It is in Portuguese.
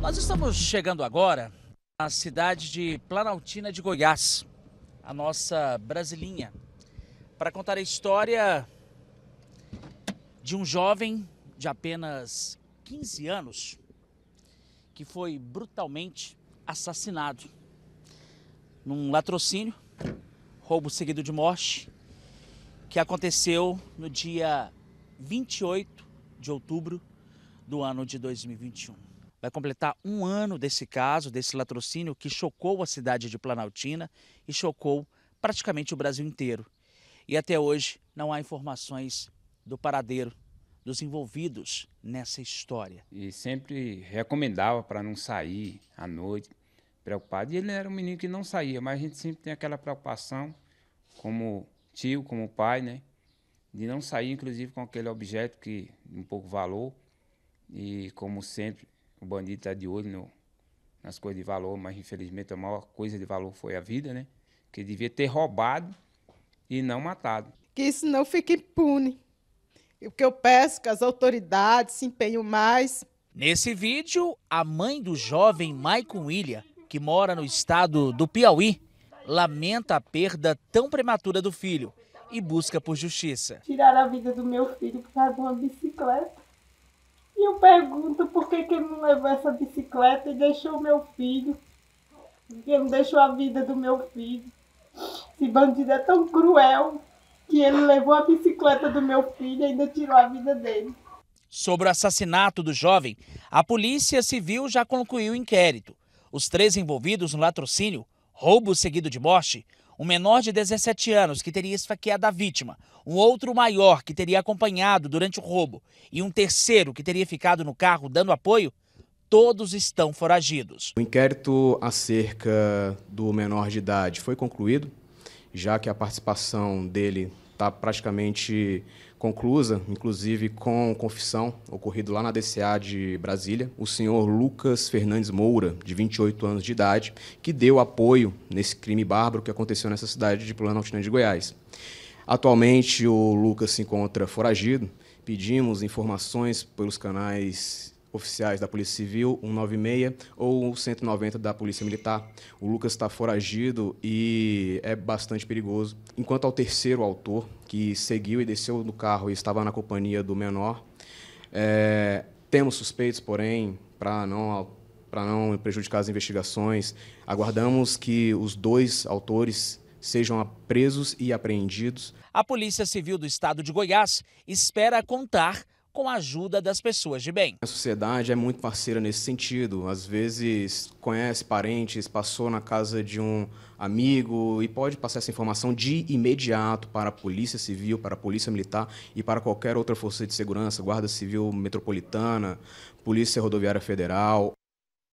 Nós estamos chegando agora à cidade de Planaltina de Goiás, a nossa brasilinha, para contar a história de um jovem de apenas 15 anos que foi brutalmente assassinado num latrocínio, roubo seguido de morte, que aconteceu no dia 28 de outubro do ano de 2021 vai completar um ano desse caso, desse latrocínio que chocou a cidade de Planaltina e chocou praticamente o Brasil inteiro. E até hoje não há informações do paradeiro dos envolvidos nessa história. E sempre recomendava para não sair à noite, preocupado. E ele era um menino que não saía, mas a gente sempre tem aquela preocupação, como tio, como pai, né? De não sair, inclusive, com aquele objeto que um pouco valor. E como sempre, o bandido está de olho no, nas coisas de valor, mas infelizmente a maior coisa de valor foi a vida, né? Que devia ter roubado e não matado. Que isso não fique impune. e O que eu peço que as autoridades se empenhem mais. Nesse vídeo, a mãe do jovem Maicon William, que mora no estado do Piauí, lamenta a perda tão prematura do filho e busca por justiça. Tirar a vida do meu filho por causa de uma bicicleta. E eu pergunto por que, que ele não levou essa bicicleta e deixou o meu filho. Que não deixou a vida do meu filho. Esse bandido é tão cruel que ele levou a bicicleta do meu filho e ainda tirou a vida dele. Sobre o assassinato do jovem, a Polícia Civil já concluiu o inquérito. Os três envolvidos no latrocínio, roubo seguido de morte, um menor de 17 anos que teria esfaqueado a vítima, um outro maior que teria acompanhado durante o roubo e um terceiro que teria ficado no carro dando apoio, todos estão foragidos. O inquérito acerca do menor de idade foi concluído, já que a participação dele está praticamente conclusa, inclusive com confissão ocorrido lá na DCA de Brasília, o senhor Lucas Fernandes Moura, de 28 anos de idade, que deu apoio nesse crime bárbaro que aconteceu nessa cidade de Planaltina de Goiás. Atualmente o Lucas se encontra foragido. Pedimos informações pelos canais oficiais da Polícia Civil, 196, ou 190 da Polícia Militar. O Lucas está foragido e é bastante perigoso. Enquanto ao terceiro autor, que seguiu e desceu do carro e estava na companhia do menor, é, temos suspeitos, porém, para não para não prejudicar as investigações, aguardamos que os dois autores sejam presos e apreendidos. A Polícia Civil do Estado de Goiás espera contar com a ajuda das pessoas de bem. A sociedade é muito parceira nesse sentido. Às vezes conhece parentes, passou na casa de um amigo e pode passar essa informação de imediato para a Polícia Civil, para a Polícia Militar e para qualquer outra força de segurança, Guarda Civil Metropolitana, Polícia Rodoviária Federal.